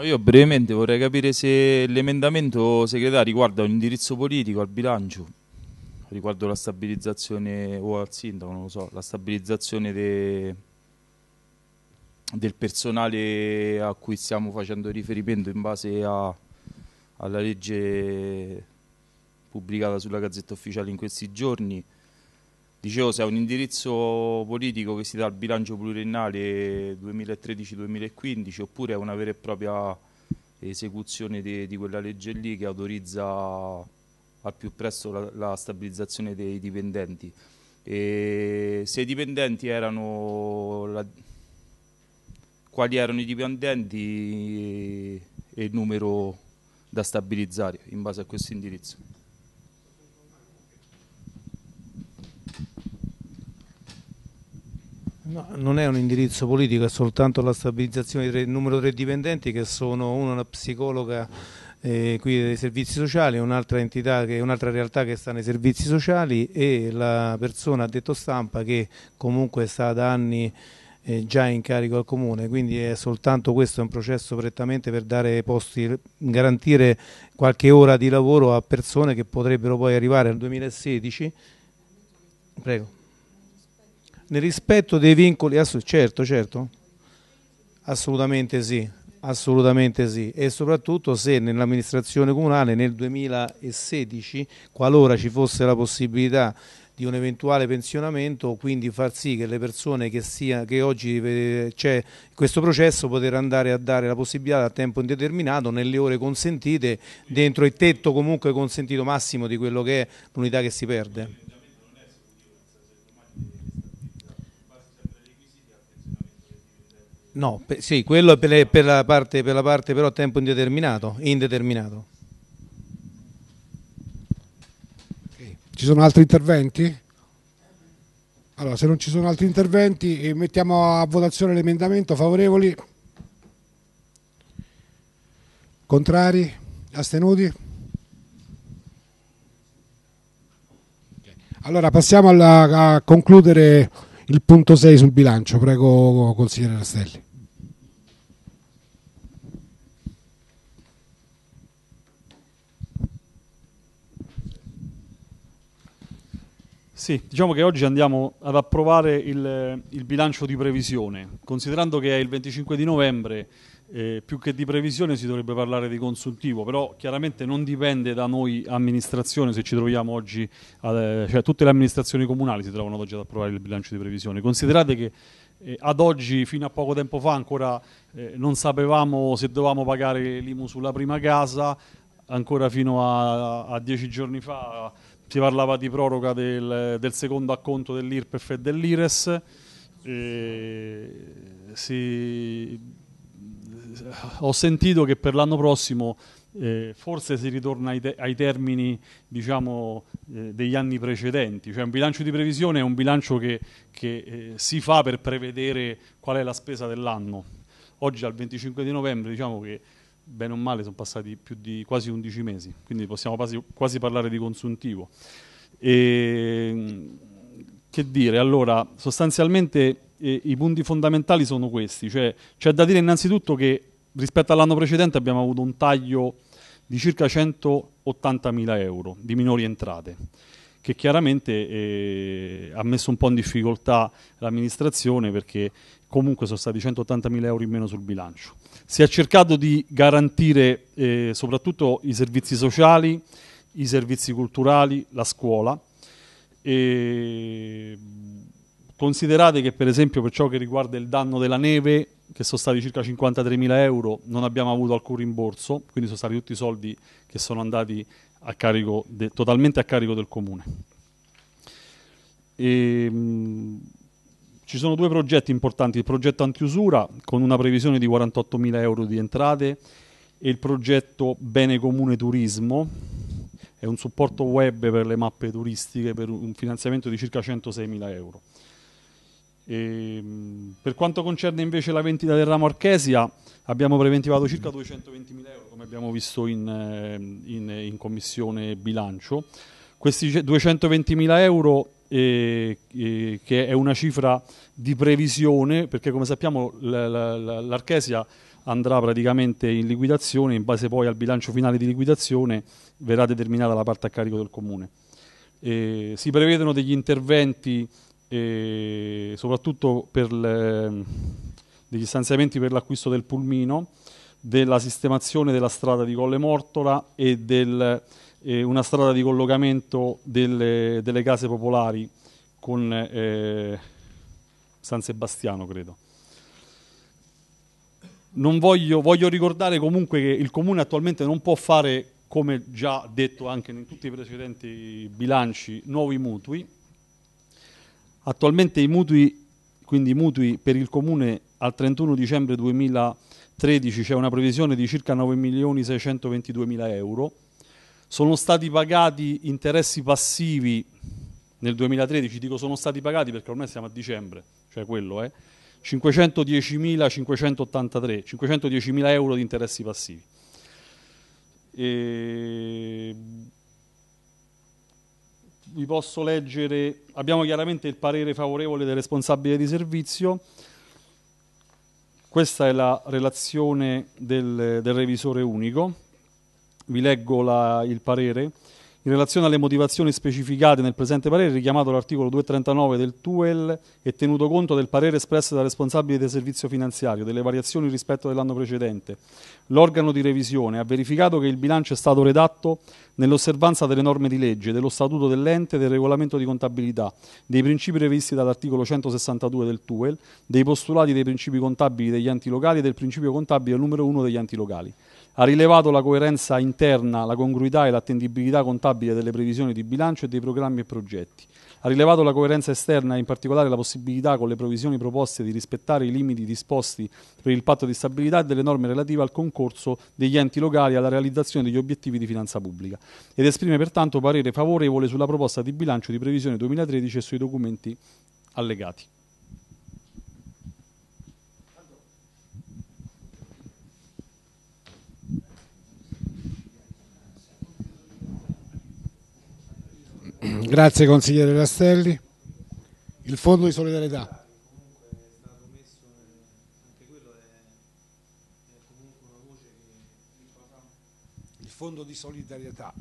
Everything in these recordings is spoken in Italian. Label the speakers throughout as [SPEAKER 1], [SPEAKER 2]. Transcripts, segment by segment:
[SPEAKER 1] io brevemente vorrei capire se l'emendamento segretario riguarda un indirizzo politico al bilancio, riguardo la stabilizzazione o al sindaco, non lo so, la stabilizzazione de, del personale a cui stiamo facendo riferimento in base a, alla legge pubblicata sulla Gazzetta Ufficiale in questi giorni. Dicevo, se è un indirizzo politico che si dà al bilancio pluriennale 2013-2015 oppure è una vera e propria esecuzione de, di quella legge lì che autorizza al più presto la, la stabilizzazione dei dipendenti. E se i dipendenti erano... La, quali erano i dipendenti e il numero da stabilizzare in base a questo indirizzo.
[SPEAKER 2] No, non è un indirizzo politico, è soltanto la stabilizzazione del numero tre dipendenti che sono uno una psicologa eh, qui dei servizi sociali, un'altra entità, che, un'altra realtà che sta nei servizi sociali e la persona ha detto stampa che comunque sta da anni eh, già in carico al comune, quindi è soltanto questo un processo prettamente per dare posti, garantire qualche ora di lavoro a persone che potrebbero poi arrivare al 2016. Prego nel rispetto dei vincoli, certo, certo, assolutamente sì, assolutamente sì e soprattutto se nell'amministrazione comunale nel 2016 qualora ci fosse la possibilità di un eventuale pensionamento, quindi far sì che le persone che, sia, che oggi eh, c'è questo processo poter andare a dare la possibilità a tempo indeterminato nelle ore consentite dentro il tetto comunque consentito massimo di quello che è l'unità che si perde. No, per, sì, quello è per, per, la parte, per la parte però a tempo indeterminato, indeterminato.
[SPEAKER 3] Ci sono altri interventi? Allora, se non ci sono altri interventi, eh, mettiamo a votazione l'emendamento. Favorevoli? Contrari? Astenuti? Allora, passiamo alla, a concludere il punto 6 sul bilancio. Prego, consigliere Rastelli.
[SPEAKER 4] Sì, diciamo che oggi andiamo ad approvare il, il bilancio di previsione, considerando che è il 25 di novembre eh, più che di previsione si dovrebbe parlare di consultivo, però chiaramente non dipende da noi amministrazione se ci troviamo oggi, ad, eh, cioè tutte le amministrazioni comunali si trovano ad oggi ad approvare il bilancio di previsione. Considerate che eh, ad oggi, fino a poco tempo fa, ancora eh, non sapevamo se dovevamo pagare l'IMU sulla prima casa, ancora fino a, a dieci giorni fa si parlava di proroga del, del secondo acconto dell'IRPEF e dell'IRES. Eh, si, ho sentito che per l'anno prossimo eh, forse si ritorna ai, te- ai termini diciamo, eh, degli anni precedenti, cioè un bilancio di previsione è un bilancio che, che eh, si fa per prevedere qual è la spesa dell'anno. Oggi al 25 di novembre diciamo che bene o male sono passati più di quasi 11 mesi, quindi possiamo quasi, quasi parlare di consuntivo. E, ehm, che dire, allora sostanzialmente eh, i punti fondamentali sono questi, cioè c'è da dire innanzitutto che rispetto all'anno precedente abbiamo avuto un taglio di circa 180.000 euro di minori entrate che chiaramente eh, ha messo un po' in difficoltà l'amministrazione perché comunque sono stati 180.000 euro in meno sul bilancio. Si è cercato di garantire eh, soprattutto i servizi sociali, i servizi culturali, la scuola. E considerate che per esempio per ciò che riguarda il danno della neve che sono stati circa 53.000 euro, non abbiamo avuto alcun rimborso, quindi sono stati tutti soldi che sono andati a carico de, totalmente a carico del comune. E, ehm, ci sono due progetti importanti, il progetto antiusura con una previsione di 48.000 euro di entrate e il progetto Bene Comune Turismo, è un supporto web per le mappe turistiche per un finanziamento di circa 106.000 euro. E, ehm, per quanto concerne invece la vendita del ramo Archesia, abbiamo preventivato circa 220.000 euro, come abbiamo visto in, eh, in, in commissione bilancio. Questi 220.000 euro, eh, eh, che è una cifra di previsione, perché come sappiamo l'Archesia andrà praticamente in liquidazione, in base poi al bilancio finale di liquidazione verrà determinata la parte a carico del Comune. Eh, si prevedono degli interventi e soprattutto per le, degli stanziamenti per l'acquisto del pulmino, della sistemazione della strada di Colle Mortola e, del, e una strada di collocamento delle, delle case popolari con eh, San Sebastiano, credo. Voglio, voglio, ricordare comunque che il Comune attualmente non può fare, come già detto anche in tutti i precedenti bilanci, nuovi mutui, Attualmente i mutui, quindi i mutui per il Comune al 31 dicembre 2013 c'è una previsione di circa 9.622.000 euro. Sono stati pagati interessi passivi nel 2013, dico sono stati pagati perché ormai siamo a dicembre, cioè quello è, eh, 510.583, 510.000 euro di interessi passivi. E vi posso leggere, abbiamo chiaramente il parere favorevole del responsabile di servizio, questa è la relazione del, del revisore unico, vi leggo la, il parere. In relazione alle motivazioni specificate nel presente parere, richiamato l'articolo 239 del TUEL e tenuto conto del parere espresso dal responsabile del servizio finanziario, delle variazioni rispetto all'anno precedente, l'organo di revisione ha verificato che il bilancio è stato redatto nell'osservanza delle norme di legge, dello statuto dell'ente, del regolamento di contabilità, dei principi previsti dall'articolo 162 del TUEL, dei postulati dei principi contabili degli enti locali e del principio contabile numero 1 degli enti locali ha rilevato la coerenza interna, la congruità e l'attendibilità contabile delle previsioni di bilancio e dei programmi e progetti. Ha rilevato la coerenza esterna e in particolare la possibilità con le previsioni proposte di rispettare i limiti disposti per il patto di stabilità e delle norme relative al concorso degli enti locali alla realizzazione degli obiettivi di finanza pubblica ed esprime pertanto parere favorevole sulla proposta di bilancio di previsione 2013 e sui documenti allegati.
[SPEAKER 3] Mm-hmm. Grazie consigliere Rastelli. Il fondo di solidarietà. Il fondo di solidarietà.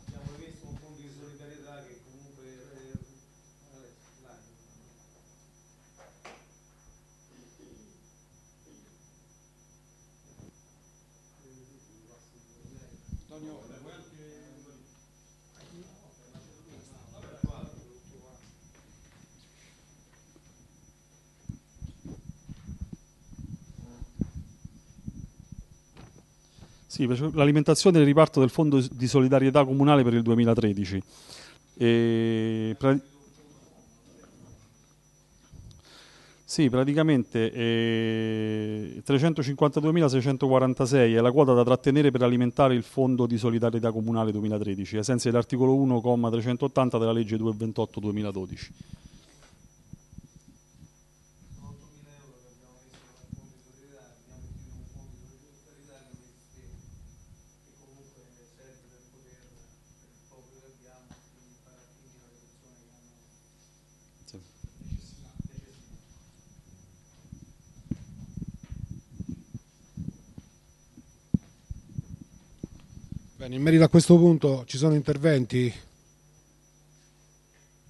[SPEAKER 4] Sì, l'alimentazione del riparto del Fondo di solidarietà comunale per il 2013. E... Sì, praticamente eh, 352.646 è la quota da trattenere per alimentare il Fondo di Solidarietà Comunale 2013, ai sensi dell'articolo 1,380 della legge 228 2012.
[SPEAKER 3] Sì. Bene, in merito a questo punto ci sono interventi?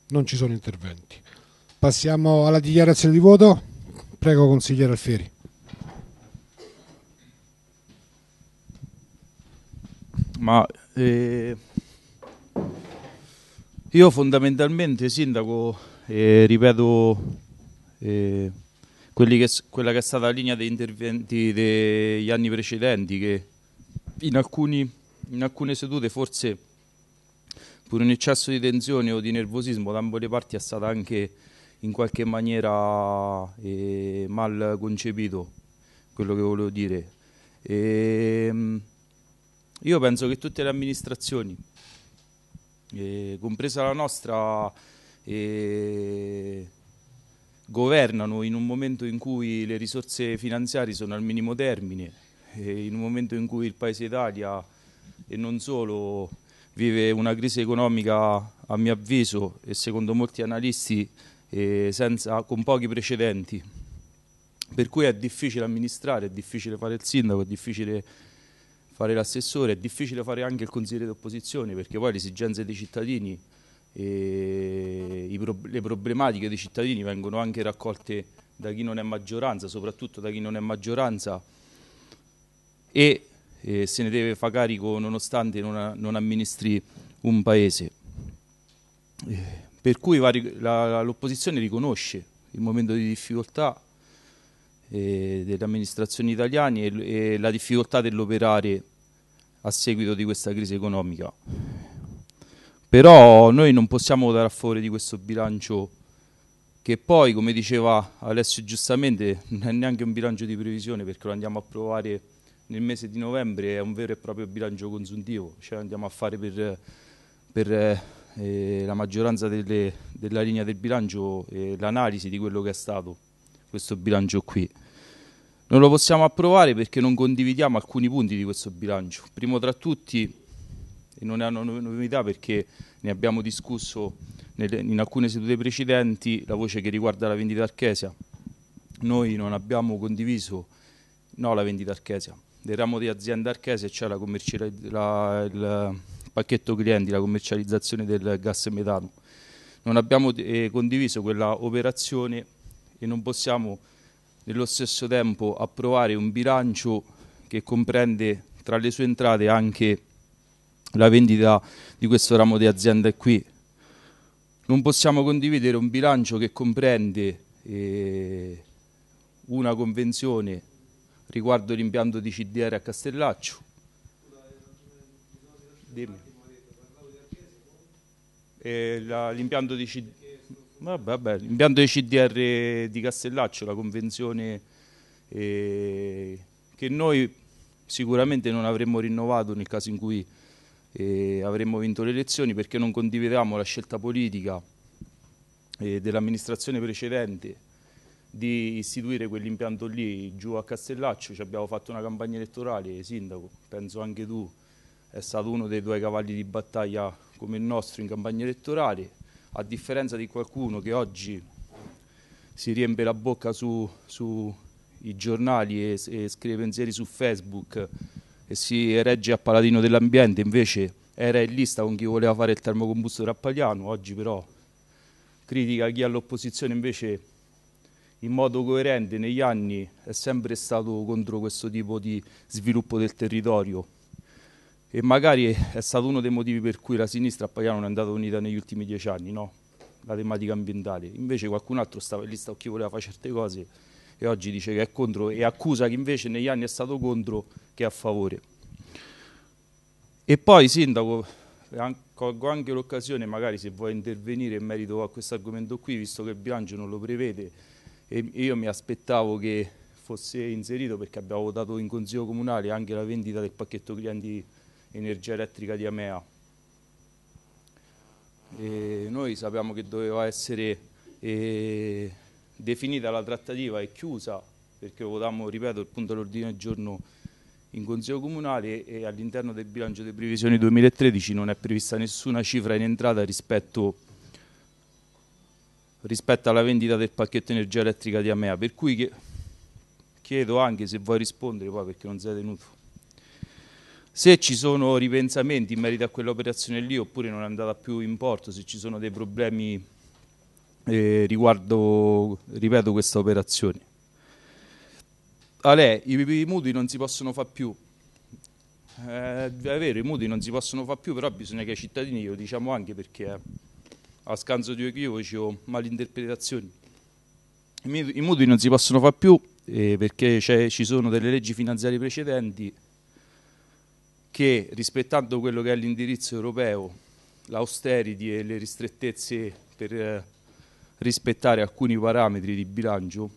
[SPEAKER 3] Non ci sono interventi. Passiamo alla dichiarazione di voto. Prego consigliere Alfieri.
[SPEAKER 1] Ma eh, io fondamentalmente sindaco eh, ripeto eh, che, quella che è stata la linea degli interventi degli anni precedenti, che in, alcuni, in alcune sedute forse per un eccesso di tensione o di nervosismo da ambo le parti è stata anche in qualche maniera eh, mal concepito quello che volevo dire. E, ehm, io penso che tutte le amministrazioni, eh, compresa la nostra, e governano in un momento in cui le risorse finanziarie sono al minimo termine, in un momento in cui il Paese Italia e non solo vive una crisi economica a mio avviso e secondo molti analisti eh, senza, con pochi precedenti. Per cui è difficile amministrare, è difficile fare il sindaco, è difficile fare l'assessore, è difficile fare anche il consigliere d'opposizione perché poi le esigenze dei cittadini pro le problematiche dei cittadini vengono anche raccolte da chi non è maggioranza, soprattutto da chi non è maggioranza e eh, se ne deve fare carico nonostante non, a, non amministri un paese. Eh, per cui l'opposizione riconosce il momento di difficoltà eh, delle amministrazioni italiane e, e la difficoltà dell'operare a seguito di questa crisi economica però noi non possiamo votare a favore di questo bilancio che poi, come diceva Alessio giustamente, non è neanche un bilancio di previsione perché lo andiamo a provare nel mese di novembre, è un vero e proprio bilancio consuntivo, cioè andiamo a fare per, per eh, la maggioranza delle, della linea del bilancio eh, l'analisi di quello che è stato questo bilancio qui. Non lo possiamo approvare perché non condividiamo alcuni punti di questo bilancio. Primo tra tutti non è una novità perché ne abbiamo discusso nelle, in alcune sedute precedenti la voce che riguarda la vendita archesia. Noi non abbiamo condiviso no la vendita archesia. Del ramo di azienda archesia c'è il pacchetto clienti, la commercializzazione del gas e metano. Non abbiamo eh, condiviso quella operazione e non possiamo nello stesso tempo approvare un bilancio che comprende tra le sue entrate anche la vendita di questo ramo di azienda è qui. Non possiamo condividere un bilancio che comprende eh, una convenzione riguardo l'impianto di CDR a Castellaccio. Eh, l'impianto di CDR Vabbè, vabbè, l'impianto di CDR di Castellaccio, la convenzione eh, che noi sicuramente non avremmo rinnovato nel caso in cui e avremmo vinto le elezioni perché non condividevamo la scelta politica eh, dell'amministrazione precedente di istituire quell'impianto lì giù a Castellaccio, ci abbiamo fatto una campagna elettorale, sindaco, penso anche tu, è stato uno dei tuoi cavalli di battaglia come il nostro in campagna elettorale, a differenza di qualcuno che oggi si riempie la bocca sui su giornali e, e scrive pensieri su Facebook e si regge a paladino dell'ambiente, invece era in lista con chi voleva fare il termocombustore a Pagliano, oggi però critica chi all'opposizione invece in modo coerente negli anni è sempre stato contro questo tipo di sviluppo del territorio e magari è stato uno dei motivi per cui la sinistra a Pagliano non è andata unita negli ultimi dieci anni, no? la tematica ambientale. Invece qualcun altro stava in lista con chi voleva fare certe cose e oggi dice che è contro e accusa chi invece negli anni è stato contro che è a favore. E poi sindaco, colgo anche l'occasione magari se vuoi intervenire in merito a questo argomento qui, visto che il bilancio non lo prevede e io mi aspettavo che fosse inserito perché abbiamo votato in Consiglio Comunale anche la vendita del pacchetto clienti energia elettrica di Amea. E noi sappiamo che doveva essere eh, definita la trattativa e chiusa, perché votammo, ripeto, il punto all'ordine del giorno in Consiglio Comunale e all'interno del bilancio di previsione 2013 non è prevista nessuna cifra in entrata rispetto, rispetto alla vendita del pacchetto energia elettrica di Amea, per cui chiedo anche se vuoi rispondere poi perché non sei tenuto. Se ci sono ripensamenti in merito a quell'operazione lì oppure non è andata più in porto, se ci sono dei problemi eh, riguardo, ripeto, questa operazione. Ale, i, i mutui non si possono fare più. Eh, è vero, i mutui non si possono fare più, però bisogna che i cittadini lo diciamo anche perché eh, a scanso di equivoci o malinterpretazioni. I, i mutui non si possono fare più eh, perché ci sono delle leggi finanziarie precedenti che rispettando quello che è l'indirizzo europeo, l'austerity e le ristrettezze per... Eh, rispettare alcuni parametri di bilancio.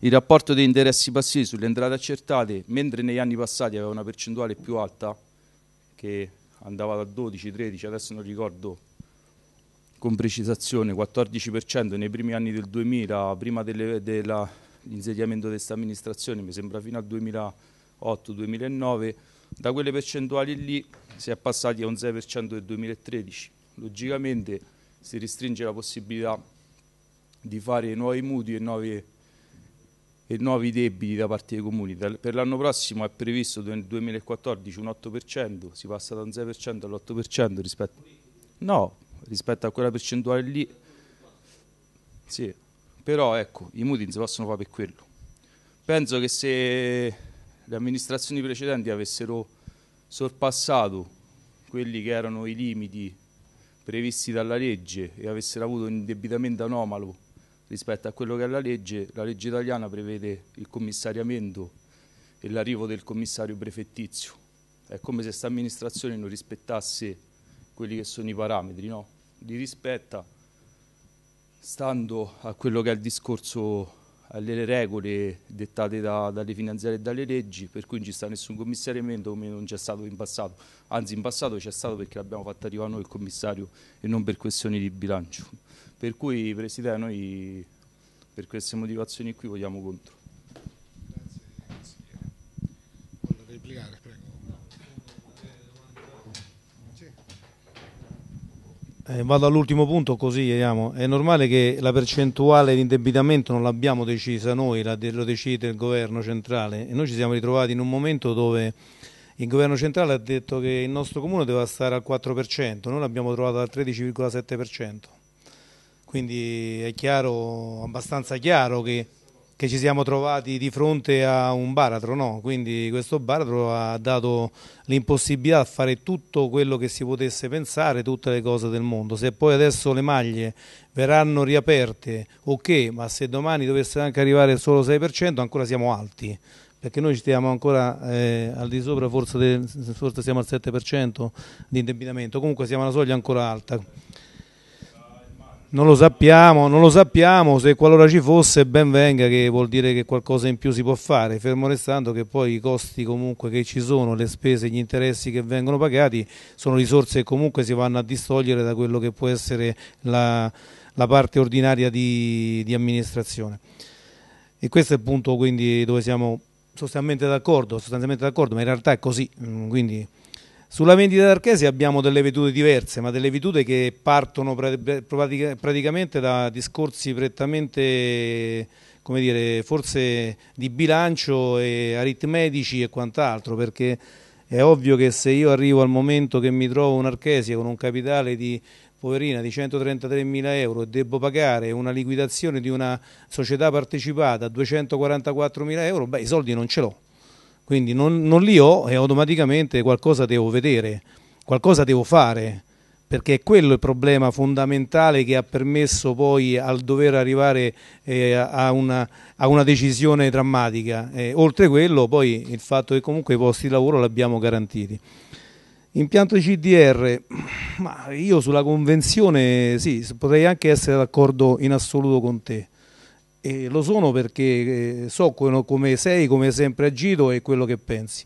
[SPEAKER 1] Il rapporto degli interessi passivi sulle entrate accertate, mentre negli anni passati aveva una percentuale più alta, che andava da 12-13, adesso non ricordo con precisazione, 14% nei primi anni del 2000, prima dell'insediamento di questa amministrazione, mi sembra fino al 2008-2009, da quelle percentuali lì si è passati a un 6% del 2013. Logicamente si restringe la possibilità di fare nuovi mutui e nuovi, e nuovi debiti da parte dei comuni. Per l'anno prossimo è previsto nel 2014 un 8%, si passa da un 6% all'8% rispetto, no, rispetto a quella percentuale lì. Sì, però ecco, i mutui si possono fare per quello. Penso che se le amministrazioni precedenti avessero sorpassato quelli che erano i limiti previsti dalla legge e avessero avuto un indebitamento anomalo rispetto a quello che è la legge, la legge italiana prevede il commissariamento e l'arrivo del commissario prefettizio. È come se questa amministrazione non rispettasse quelli che sono i parametri, no? Li rispetta stando a quello che è il discorso alle regole dettate da, dalle finanziarie e dalle leggi, per cui non ci sta nessun commissariamento come non c'è stato in passato, anzi in passato c'è stato perché l'abbiamo fatto arrivare noi il commissario e non per questioni di bilancio. Per cui Presidente, noi per queste motivazioni qui votiamo contro.
[SPEAKER 2] Eh, vado all'ultimo punto così vediamo. È normale che la percentuale di indebitamento non l'abbiamo decisa noi, lo decide il governo centrale e noi ci siamo ritrovati in un momento dove il governo centrale ha detto che il nostro comune doveva stare al 4%, noi l'abbiamo trovato al 13,7%. Quindi è chiaro, abbastanza chiaro che che ci siamo trovati di fronte a un baratro, no? quindi questo baratro ha dato l'impossibilità di fare tutto quello che si potesse pensare, tutte le cose del mondo. Se poi adesso le maglie verranno riaperte, ok, ma se domani dovesse anche arrivare solo 6%, ancora siamo alti, perché noi stiamo ancora eh, al di sopra, forse, de, forse siamo al 7% di indebitamento, comunque siamo alla soglia ancora alta. Non lo sappiamo, non lo sappiamo, se qualora ci fosse ben venga che vuol dire che qualcosa in più si può fare, fermo restando che poi i costi comunque che ci sono, le spese, gli interessi che vengono pagati sono risorse che comunque si vanno a distogliere da quello che può essere la, la parte ordinaria di, di amministrazione. E questo è il punto quindi dove siamo sostanzialmente d'accordo, sostanzialmente d'accordo, ma in realtà è così, mm, quindi sulla vendita d'Archesi abbiamo delle vedute diverse, ma delle vedute che partono praticamente da discorsi prettamente, come dire, forse di bilancio e aritmetici e quant'altro, perché è ovvio che se io arrivo al momento che mi trovo un con un capitale di poverina di 133.000 euro e devo pagare una liquidazione di una società partecipata a 244 mila euro, beh i soldi non ce l'ho. Quindi non, non li ho e automaticamente qualcosa devo vedere, qualcosa devo fare, perché è quello il problema fondamentale che ha permesso poi al dover arrivare eh, a, una, a, una, decisione drammatica. Eh, oltre quello poi il fatto che comunque i posti di lavoro li abbiamo garantiti. Impianto CDR, ma io sulla convenzione sì, potrei anche essere d'accordo in assoluto con te. E lo sono perché eh, so come sei, come hai sempre agito e quello che pensi.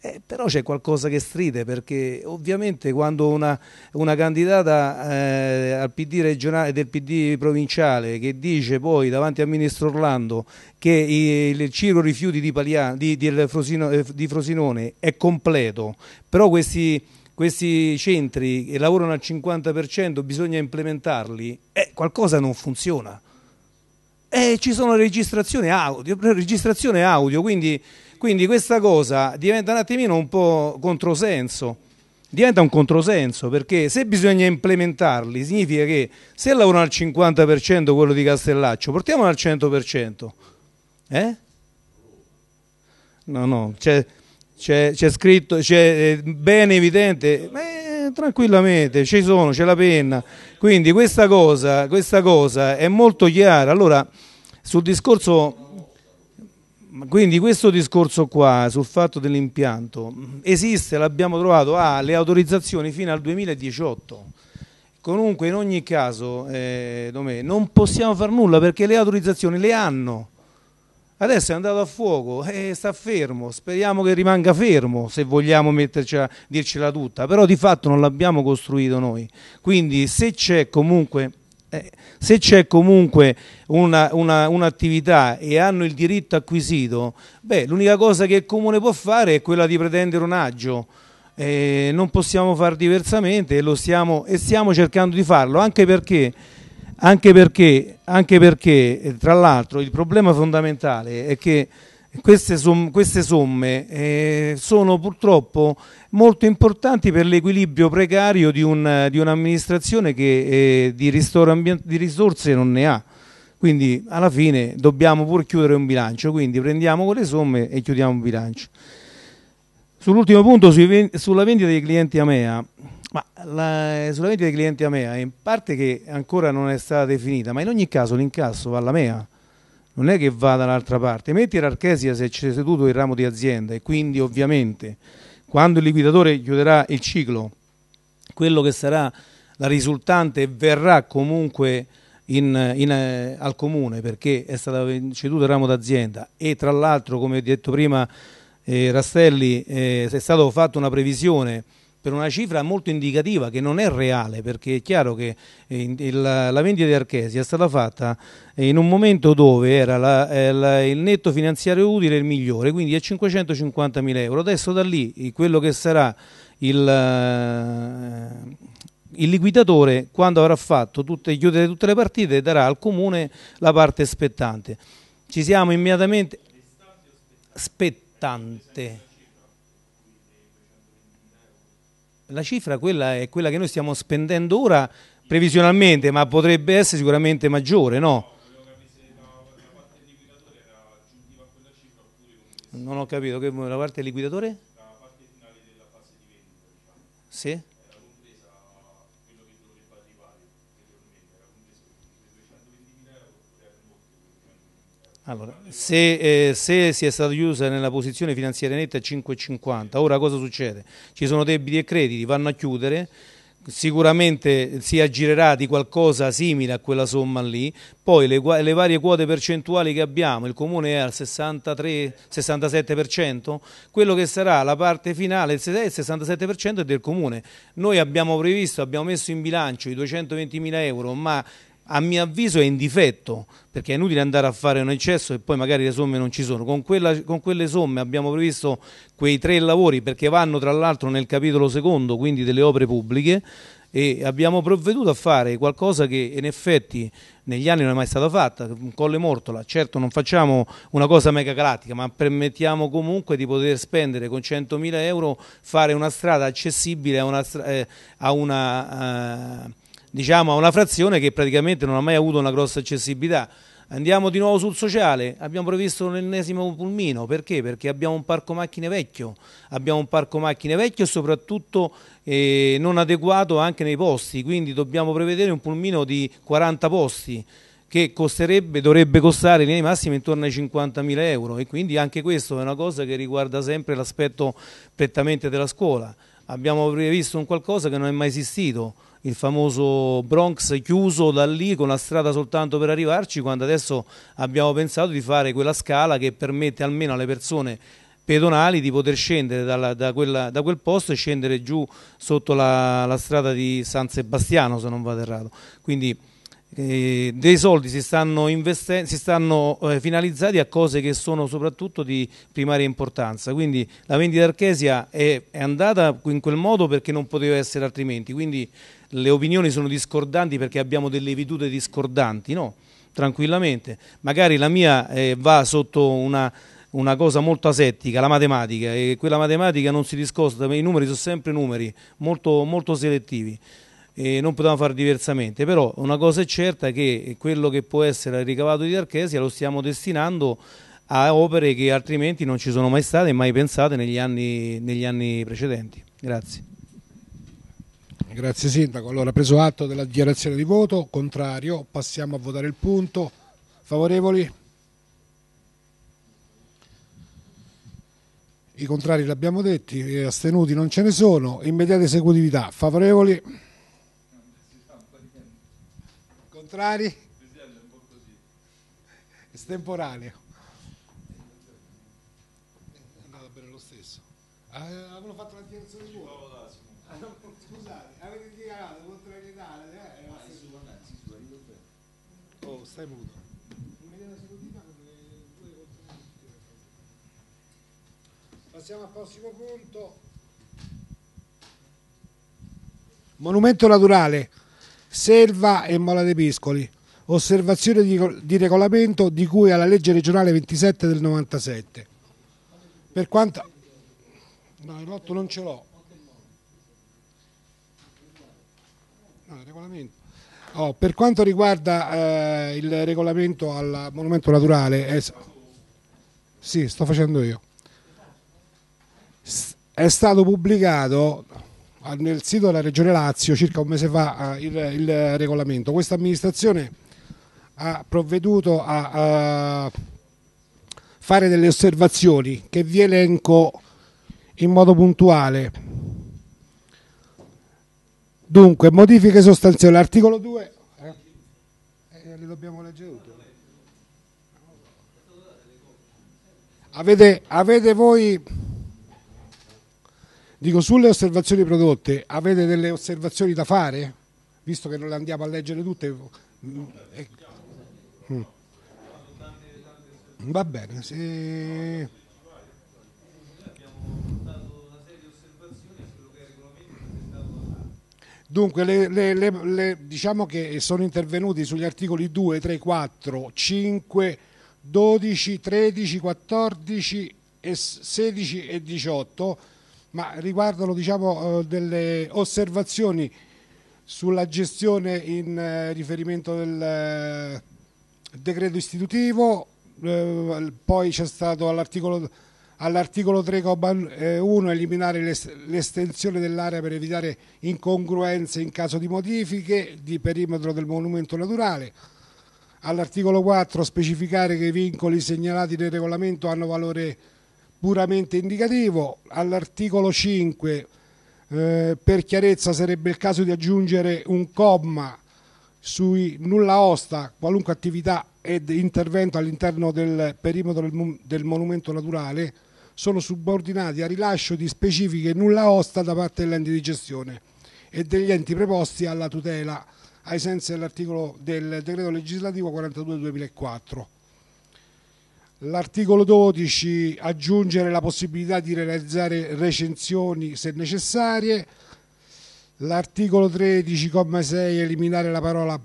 [SPEAKER 2] Eh, però c'è qualcosa che stride perché ovviamente quando una, una candidata eh, al PD regionale del PD provinciale che dice poi davanti al ministro Orlando che il, il ciro rifiuti di, Palia, di, di, Frosino, eh, di, Frosinone è completo, però questi, questi centri che lavorano al 50% bisogna implementarli, eh, qualcosa non funziona e eh, ci sono registrazioni audio, registrazione audio quindi, quindi questa cosa diventa un attimino un po' controsenso diventa un controsenso perché se bisogna implementarli significa che se lavorano al 50% quello di Castellaccio portiamolo al 100% eh? no no c'è, scritto c'è eh, bene evidente ma tranquillamente, ci sono, c'è la penna. Quindi questa cosa, questa cosa è molto chiara. Allora, sul discorso quindi questo discorso qua sul fatto dell'impianto esiste, l'abbiamo trovato, ha ah, le autorizzazioni fino al 2018. Comunque in ogni caso eh, non possiamo fare nulla perché le autorizzazioni le hanno. Adesso è andato a fuoco e eh, sta fermo, speriamo che rimanga fermo se vogliamo mettercela, dircela tutta, però di fatto non l'abbiamo costruito noi. Quindi se c'è comunque eh, se c'è comunque un'attività e hanno il diritto acquisito, beh, l'unica cosa che il comune può fare è quella di pretendere un agio. Eh, non possiamo far diversamente e, stiamo, e stiamo cercando di farlo, anche perché anche perché, anche perché eh, tra l'altro il problema fondamentale è che queste, somme, queste somme eh, sono purtroppo molto importanti per l'equilibrio precario di, un'amministrazione un che eh, di, di risorse non ne ha. Quindi alla fine dobbiamo pure chiudere un bilancio, quindi prendiamo quelle somme e chiudiamo un bilancio. Sull'ultimo punto, sulla vendita dei clienti AMEA, ma l'isolamento dei clienti a MEA è in parte che ancora non è stata definita, ma in ogni caso l'incasso va alla MEA, non è che va dall'altra parte. Metti l'Archesia se c'è seduto il ramo di azienda e quindi ovviamente quando il liquidatore chiuderà il ciclo, quello che sarà la risultante verrà comunque in, in, eh, al comune perché è stato ceduto il ramo d'azienda e tra l'altro come ho detto prima eh, Rastelli eh, è stata fatta una previsione per una cifra molto indicativa che non è reale perché è chiaro che eh, la vendita di Archesi è stata fatta eh, in un momento dove era la, eh, la, il netto finanziario utile il migliore, quindi a 550 mila euro. Adesso da lì quello che sarà il il liquidatore quando avrà fatto tutte, chiudere tutte le partite darà al comune la parte spettante. Ci siamo immediatamente spettante. la cifra quella è quella che noi stiamo spendendo ora previsionalmente, ma potrebbe essere sicuramente maggiore, no? Non ho capito, che la parte liquidatore? La parte finale della fase di vendita. Diciamo. Sì? Allora, se, eh, se, si è stata chiusa nella posizione finanziaria netta 5,50, ora cosa succede? Ci sono debiti e crediti, vanno a chiudere, sicuramente si aggirerà di qualcosa simile a quella somma lì, poi le, le varie quote percentuali che abbiamo, il comune è al 63-67%, quello che sarà la parte finale, il 67% è del comune. Noi abbiamo previsto, abbiamo messo in bilancio i 220 mila euro, ma a mio avviso è in difetto, perché è inutile andare a fare un eccesso e poi magari le somme non ci sono. Con, quella, con quelle somme abbiamo previsto quei tre lavori, perché vanno tra l'altro nel capitolo secondo, quindi delle opere pubbliche, e abbiamo provveduto a fare qualcosa che in effetti negli anni non è mai stata fatta, un Colle Mortola, certo non facciamo una cosa mega galattica, ma permettiamo comunque di poter spendere con 100.000 euro fare una strada accessibile a una... Eh, a una a eh, diciamo, a una frazione che praticamente non ha mai avuto una grossa accessibilità. Andiamo di nuovo sul sociale, abbiamo previsto l'ennesimo ennesimo pulmino, perché? Perché abbiamo un parco macchine vecchio, abbiamo un parco macchine vecchio e soprattutto eh, non adeguato anche nei posti, quindi dobbiamo prevedere un pulmino di 40 posti che costerebbe, dovrebbe costare in linea massima intorno ai 50.000 euro e quindi anche questo è una cosa che riguarda sempre l'aspetto prettamente della scuola. Abbiamo previsto un qualcosa che non è mai esistito, il famoso Bronx chiuso da lì con la strada soltanto per arrivarci, quando adesso abbiamo pensato di fare quella scala che permette almeno alle persone pedonali di poter scendere dalla, da, quella, da, quel posto e scendere giù sotto la, la strada di San Sebastiano, se non vado errato. Quindi eh, dei soldi si stanno, si stanno eh, finalizzati a cose che sono soprattutto di primaria importanza. Quindi la vendita Archesia è, è andata in quel modo perché non poteva essere altrimenti. Quindi le opinioni sono discordanti perché abbiamo delle vedute discordanti, no? Tranquillamente. Magari la mia eh, va sotto una una cosa molto asettica, la matematica, e quella matematica non si discosta, i numeri sono sempre numeri, molto, molto selettivi e non potevamo fare diversamente, però una cosa è certa che quello che può essere ricavato di Archesia lo stiamo destinando a opere che altrimenti non ci sono mai state e mai pensate negli anni, negli anni precedenti.
[SPEAKER 3] Grazie. Grazie Sindaco. Allora, preso atto della dichiarazione di voto, contrario, passiamo a votare il punto. Favorevoli? I contrari l'abbiamo detti, astenuti non ce ne sono. Immediata esecutività, favorevoli? Contrari? Presidente, è un Estemporaneo. È andata bene lo stesso. Ah, eh, avevano fatto la dichiarazione di voto. Scusate, avete dichiarato contrarietà. Eh, ah, Oh, stai muto. Passiamo al prossimo punto. Monumento naturale. Selva e Mola dei Piscoli, osservazione di, di regolamento di cui alla legge regionale 27 del 97. Per quanto... No, il lotto non ce l'ho. No, oh, per quanto riguarda eh, il regolamento al monumento naturale, è... sì, sto facendo io. È stato pubblicato nel sito della Regione Lazio circa un mese fa eh, il, il regolamento. Questa amministrazione ha provveduto a, a fare delle osservazioni che vi elenco in modo puntuale. Dunque, modifiche sostanziali. L'articolo 2. Eh? Eh, dobbiamo leggere tutti. Avete, avete voi Dico, sulle osservazioni prodotte, avete delle osservazioni da fare? Visto che non le andiamo a leggere tutte. Mm, eh, mm. Va bene, se... Dunque, le, le, le, diciamo che sono intervenuti sugli articoli 2, 3, 4, 5, 12, 13, 14, 16 e 18 ma riguardano diciamo, eh, delle osservazioni sulla gestione in eh, riferimento del eh, decreto istitutivo, poi c'è stato all'articolo all'articolo 1 eliminare l'estensione dell'area per evitare incongruenze in caso di modifiche di perimetro del monumento naturale. All'articolo 4 specificare che i vincoli segnalati nel regolamento hanno valore puramente indicativo. All'articolo 5 eh, per chiarezza sarebbe il caso di aggiungere un comma sui nulla osta qualunque attività ed intervento all'interno del perimetro del monumento naturale sono subordinati al rilascio di specifiche nulla osta da parte dell'ente di gestione e degli enti preposti alla tutela ai sensi dell'articolo del decreto legislativo 42 2004 L'articolo 12 aggiungere la possibilità di realizzare recensioni se necessarie. L'articolo 13,6 eliminare la parola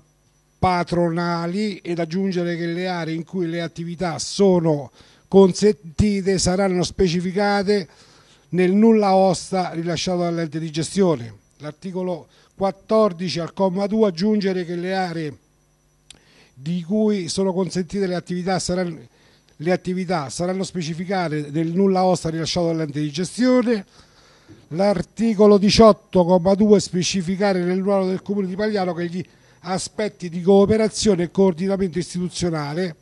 [SPEAKER 3] patronali ed aggiungere che le aree in cui le attività sono consentite saranno specificate nel nulla osta rilasciato dall'ente di gestione. L'articolo 14 al comma 2 aggiungere che le aree di cui sono consentite le attività saranno le attività saranno specificate del nulla osta rilasciato dall'ente di gestione, l'articolo 18,2 specificare nel ruolo del Comune di Pagliano che gli aspetti di cooperazione e coordinamento istituzionale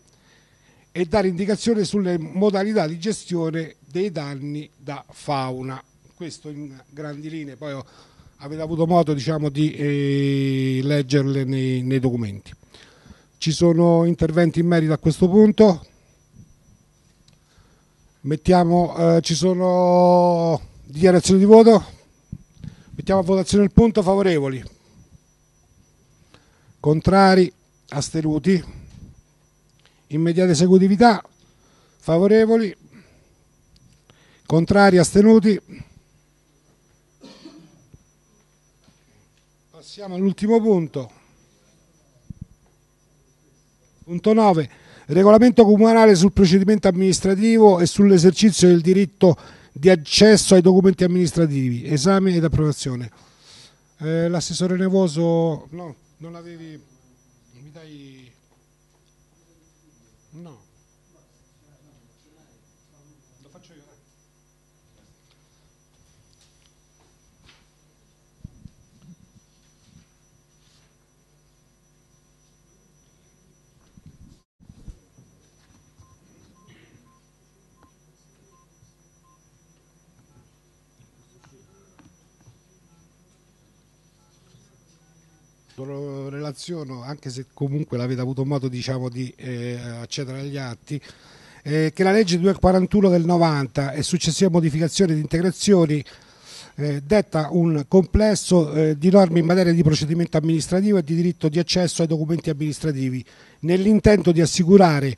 [SPEAKER 3] e dare indicazione sulle modalità di gestione dei danni da fauna. Questo in grandi linee, poi avete avuto modo diciamo, di eh, leggerle nei, nei documenti. Ci sono interventi in merito a questo punto? Mettiamo, eh, ci sono dichiarazioni di voto? Mettiamo a votazione il punto favorevoli. Contrari, astenuti. Immediata esecutività, favorevoli. Contrari, astenuti. Passiamo all'ultimo punto. Punto 9 regolamento comunale sul procedimento amministrativo e sull'esercizio del diritto di accesso ai documenti amministrativi, esame ed approvazione. Eh, L'assessore Nevoso, no, non avevi... questo relaziono, anche se comunque l'avete avuto modo diciamo, di eh, accedere agli atti, eh, che la legge 241 del 90 e successive modificazioni ed integrazioni eh, detta un complesso eh, di norme in materia di procedimento amministrativo e di diritto di accesso ai documenti amministrativi, nell'intento di assicurare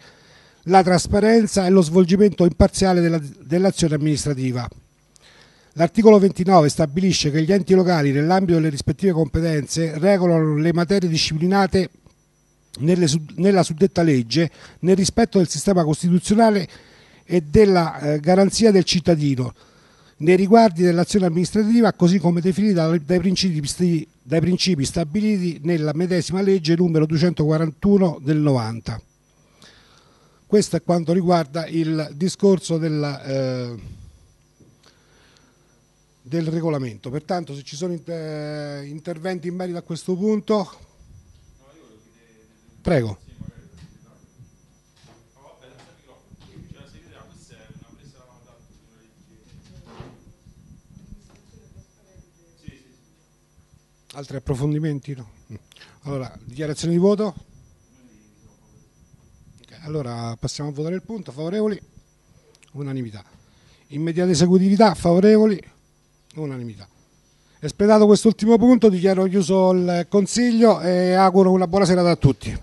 [SPEAKER 3] la trasparenza e lo svolgimento imparziale della, dell'azione amministrativa. L'articolo 29 stabilisce che gli enti locali, nell'ambito delle rispettive competenze, regolano le materie disciplinate nella suddetta legge nel rispetto del sistema costituzionale e della eh, garanzia del cittadino nei riguardi dell'azione amministrativa così come definita dai principi, dai principi stabiliti nella medesima legge numero 241 del 90. Questo è quanto riguarda il discorso della... Eh, del regolamento. Pertanto se ci sono inter eh, interventi in merito a questo punto, prego. Altri approfondimenti? No. Mm. Allora, dichiarazione di voto? Okay, allora passiamo a votare il punto. Favorevoli? Unanimità. Immediata esecutività? Favorevoli? Unanimità. Espletato quest'ultimo punto, dichiaro chiuso il Consiglio e auguro una buona serata a tutti.